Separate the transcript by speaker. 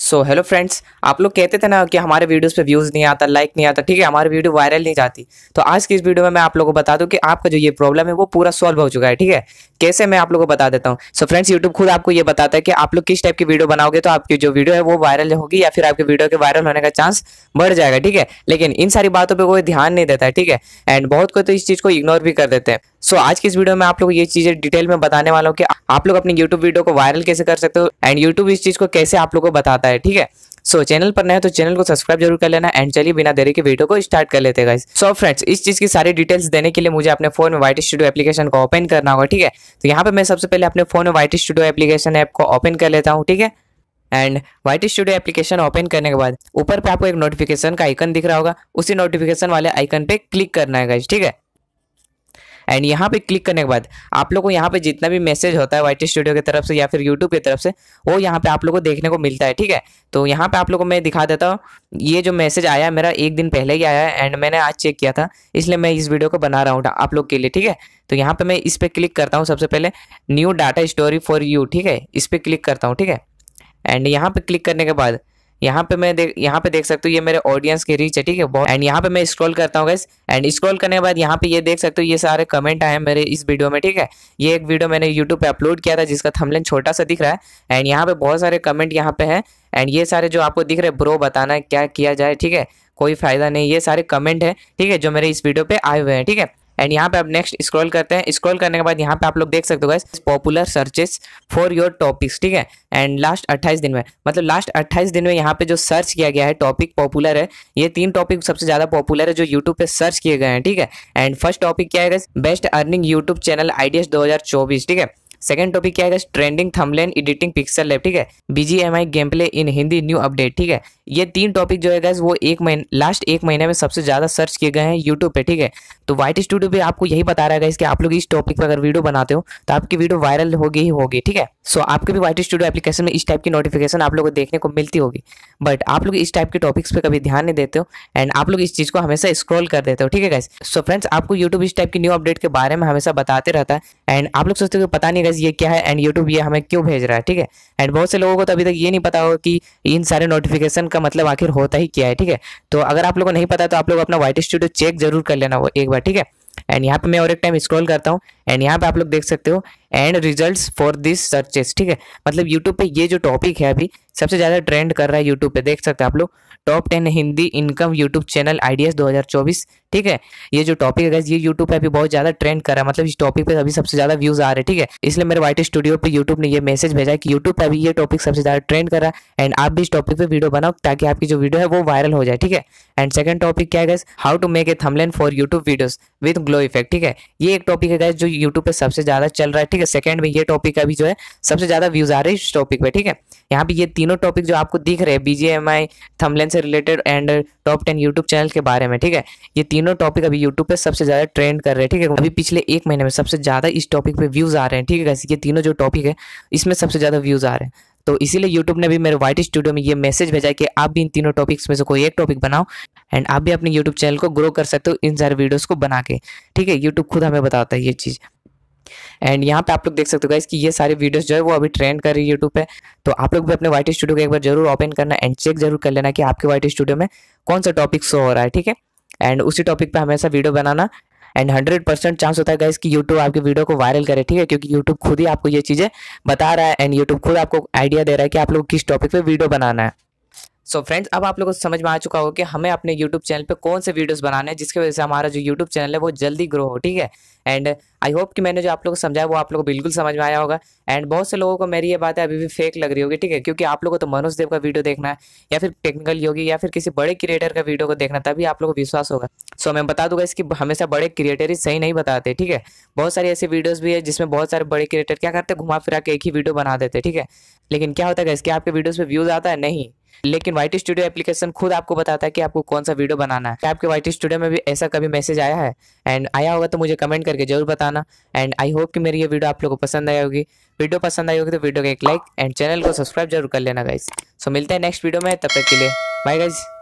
Speaker 1: so hello friends आप लोग कहते थे ना कि हमारे वीडियोस पे व्यूज़ नहीं आता लाइक नहीं आता ठीक है हमारी वीडियो वायरल नहीं जाती तो आज की इस वीडियो में मैं आप लोगों को बता दूं कि आपका जो ये प्रॉब्लम है वो पूरा सॉल्व हो चुका है ठीक है कैसे मैं आप लोगों को बता देता हूँ सो फ्रेंड्स यूट्यूब खुद आपको ये बताता है कि आप लोग किस टाइप की वीडियो बनाओगे तो आपकी जो वीडियो है वो वायरल होगी या फिर आपकी वीडियो के वायरल होने का चांस बढ़ जाएगा ठीक है लेकिन इन सारी बातों पर कोई ध्यान नहीं देता है ठीक है एंड बहुत कोई तो इस चीज़ को इग्नोर भी कर देते हैं सो so, आज के इस वीडियो में आप लोग ये चीजें डिटेल में बताने वाला हूँ कि आप लोग अपनी यूट्यूब वीडियो को वायरल कैसे कर सकते हो एंड यूट्यूब इस चीज को कैसे आप लोगों को बताता है ठीक है सो so, चैनल पर नए तो चैनल को सब्सक्राइब जरूर कर लेना एंड चलिए बिना देरी के वीडियो को स्टार्ट कर लेते हैं सो फ्रेंड्स इस चीज की सारी डिटेल्स देने के लिए मुझे अपने फोन में वाइट स्टूडियो एप्लीकेशन को ओपन करना होगा ठीक है तो यहाँ पे मैं सबसे पहले अपने फोन में वाइट स्टूडियो एप्लीकेशन ऐप को ओपन कर लेता हूँ ठीक है and white studio application open करने के बाद ऊपर पे आपको एक नोटिफिकेशन का आइकन दिख रहा होगा उसी नोटिफिकेशन वाले आइकन पे क्लिक करना है ठीक है एंड यहाँ पे क्लिक करने के बाद आप लोग को यहाँ पे जितना भी मैसेज होता है वाई स्टूडियो की तरफ से या फिर यूट्यूब की तरफ से वो यहाँ पे आप लोग को देखने को मिलता है ठीक है तो यहाँ पे आप लोग को मैं दिखा देता हूँ ये जो मैसेज आया मेरा एक दिन पहले ही आया है एंड मैंने आज चेक किया था इसलिए मैं इस वीडियो को बना रहा हूँ आप लोग के लिए ठीक है तो यहाँ पर मैं इस पर क्लिक करता हूँ सबसे पहले new data story for you ठीक है इस पर क्लिक करता हूँ ठीक है एंड यहाँ पे क्लिक करने के बाद यहाँ पे मैं देख यहाँ पे देख सकती हूँ ये मेरे ऑडियंस की रीच है ठीक है बहुत एंड यहाँ पे मैं स्क्रॉल करता हूँ गैस एंड स्क्रॉल करने के बाद यहाँ पे ये देख सकते हो ये सारे कमेंट आए हैं मेरे इस वीडियो में ठीक है ये एक वीडियो मैंने यूट्यूब पे अपलोड किया था जिसका थमलेन छोटा सा दिख रहा है एंड यहाँ पे बहुत सारे कमेंट यहाँ पे है एंड ये सारे जो आपको दिख रहे ब्रो बताना क्या किया जाए ठीक है कोई फायदा नहीं ये सारे कमेंट है ठीक है जो मेरे इस वीडियो पे आए हुए हैं ठीक है एंड यहाँ पे आप नेक्स्ट स्क्रॉल करते हैं स्क्रॉल करने के बाद यहाँ पे आप लोग देख सकते हो guys popular searches for your topics ठीक है एंड लास्ट अट्ठाईस दिन में मतलब लास्ट अट्ठाईस दिन में यहाँ पे जो सर्च किया गया है टॉपिक पॉपुलर है ये तीन टॉपिक सबसे ज़्यादा पॉपुलर है जो यूट्यूब पे सर्च किए गए हैं ठीक है एंड फर्स्ट टॉपिक क्या है best earning YouTube channel ideas दो ठीक है सेकंड टॉपिक क्या है trending thumbnail editing pixel lab ठीक है BGMI game play in Hindi new update ठीक है ये तीन टॉपिक जो है गैस वो एक महीने लास्ट एक महीने में सबसे ज़्यादा सर्च किए गए हैं यूट्यूब पे ठीक है तो वाइट स्टूडियो पे आपको यही बता रहा है कि आप लोग इस टॉपिक पर अगर वीडियो बनाते हो तो आपकी वीडियो वायरल होगी ही होगी ठीक है सो आपके भी वाइट स्टूडियो एप्लीकेशन में इस टाइप की नोटिफिकेशन आप लोग को देखने को मिलती होगी बट आप लोग इस टाइप के टॉपिक्स पर कभी ध्यान नहीं देते हो एंड आप लोग इस चीज़ को हमेशा स्क्रॉल कर देते हो ठीक है गैस सो फ्रेंड्स आपको यूट्यूब इस टाइप की न्यू अपडेट के बारे में हमेशा बताते रहता है एंड आप लोग सोचते हो पता नहीं माइनस ये क्या है एंड यूट्यूब ये हमें क्यों भेज रहा है ठीक है एंड बहुत से लोगों को तो अभी तक ये नहीं पता होगा कि इन सारे नोटिफिकेशन का मतलब आखिर होता ही क्या है ठीक है तो अगर आप लोगों को नहीं पता तो आप लोग अपना व्हाइट स्टूडियो चेक जरूर कर लेना वो एक बार ठीक है एंड यहाँ पे मैं और एक टाइम स्क्रॉल करता हूँ एंड यहाँ पे आप लोग देख सकते हो and results for this searches ठीक है मतलब यूट्यूब पे ये जो टॉपिक है अभी सबसे ज़्यादा ट्रेंड कर रहा है यूट्यूब पे देख सकते हैं आप लोग top ten Hindi income YouTube channel ideas 2024 ठीक है ये जो टॉपिक है ये यूट्यूब पे अभी बहुत ज़्यादा ट्रेंड कर रहा है मतलब इस टॉपिक पे अभी सबसे ज़्यादा व्यूज़ आ रहे हैं ठीक है इसलिए मेरे वाइट स्टूडियो पर यूट्यूब ने ये मैसेज भेजा है कि यूट्यूब पर अभी ये टॉपिक सबसे ज़्यादा ट्रेंड कर रहा है एंड आप भी इस टॉपिक पर वीडियो बनाओ ताकि आपकी जो वीडियो है वो वायरल हो जाए ठीक है एंड सेकंड टॉपिक क्या है guys how to make a thumbnail for YouTube videos with glow effect ठीक है ये एक टॉपिक है गैस जो यूट्यूब पर सबसे ज़्यादा चल रहा है ठीक है सेकंड में ये टॉपिक का भी जो है सबसे ज्यादा व्यूज आ रहे हैं इस टॉपिक पे ठीक है यहाँ पे ये तीनों टॉपिक जो आपको दिख रहे हैं बीजेएमआई थमलेन से related and top ten YouTube channel के बारे में ठीक है ये तीनों टॉपिक अभी यूट्यूब पे सबसे ज्यादा ट्रेंड कर रहे हैं ठीक है अभी पिछले एक महीने में सबसे ज्यादा इस टॉपिक पे व्यूज आ रहे हैं ठीक है ये तीनों जो टॉपिक है इसमें सबसे ज्यादा व्यूज आ रहे हैं तो इसीलिए YouTube ने भी मेरे व्हाइट स्टूडियो में ये मैसेज भेजा कि आप भी इन तीनों टॉपिक्स में से कोई एक टॉपिक बनाओ एंड आप भी अपने YouTube चैनल को ग्रो कर सकते हो इन सारे वीडियोस को बना के ठीक है YouTube खुद हमें बताता है ये चीज़ एंड यहाँ पे आप लोग देख सकते हो गाइस कि ये सारी वीडियोस जो है वो अभी ट्रेंड कर रही है यूट्यूब पे तो आप लोग भी अपने वाइट स्टूडियो को एक बार जरूर ओपन करना एंड चेक जरूर कर लेना कि आपके वाइट स्टूडियो में कौन सा टॉपिक शो हो रहा है ठीक है एंड उसी टॉपिक पर हमेशा वीडियो बनाना एंड हंड्रेड परसेंट चांस होता है गाइस कि यूट्यूब आपकी वीडियो को वायरल करे ठीक है क्योंकि यूट्यूब खुद ही आपको ये चीज़ें बता रहा है एंड यूट्यूब खुद आपको आइडिया दे रहा है कि आप लोग किस टॉपिक पर वीडियो बनाना है सो so फ्रेंड्स अब आप लोगों को समझ में आ चुका हो कि हमें अपने यूट्यूब चैनल पे कौन से वीडियोस बनाने हैं जिसकी वजह से हमारा जो यूट्यूब चैनल है वो जल्दी ग्रो हो ठीक है एंड आई होप कि मैंने जो आप लोगों को समझाया वो आप लोगों को बिल्कुल समझ में आया होगा एंड बहुत से लोगों को मेरी ये बात है अभी भी फेक लग रही होगी ठीक है क्योंकि आप लोगों को तो मनोज देव का वीडियो देखना है या फिर टेक्निकल योगी या फिर किसी बड़े क्रिएटर का वीडियो को देखना तभी आप लोगों को विश्वास होगा सो मैं बता दूंगा इसकी हमेशा बड़े क्रिएटर ही सही नहीं बताते ठीक है बहुत सारी ऐसी वीडियोज़ भी है जिसमें बहुत सारे बड़े क्रिएटर क्या करते हैं घुमा फिरा के एक ही वीडियो बना देते ठीक है लेकिन क्या होता है इसके आपके वीडियोज़ पर व्यूज़ आता है नहीं लेकिन वाइट स्टूडियो एप्लीकेशन खुद आपको बताता है कि आपको कौन सा वीडियो बनाना है क्या आपके वाइट स्टूडियो में भी ऐसा कभी मैसेज आया है एंड आया होगा तो मुझे कमेंट करके जरूर बताना एंड आई होप कि मेरी ये वीडियो आप लोगों को पसंद आई होगी वीडियो पसंद आई होगी तो वीडियो को एक लाइक एंड चैनल को सब्सक्राइब जरूर कर लेना गाइज सो मिलते हैं नेक्स्ट वीडियो में तब तक के लिए बाय गाइज़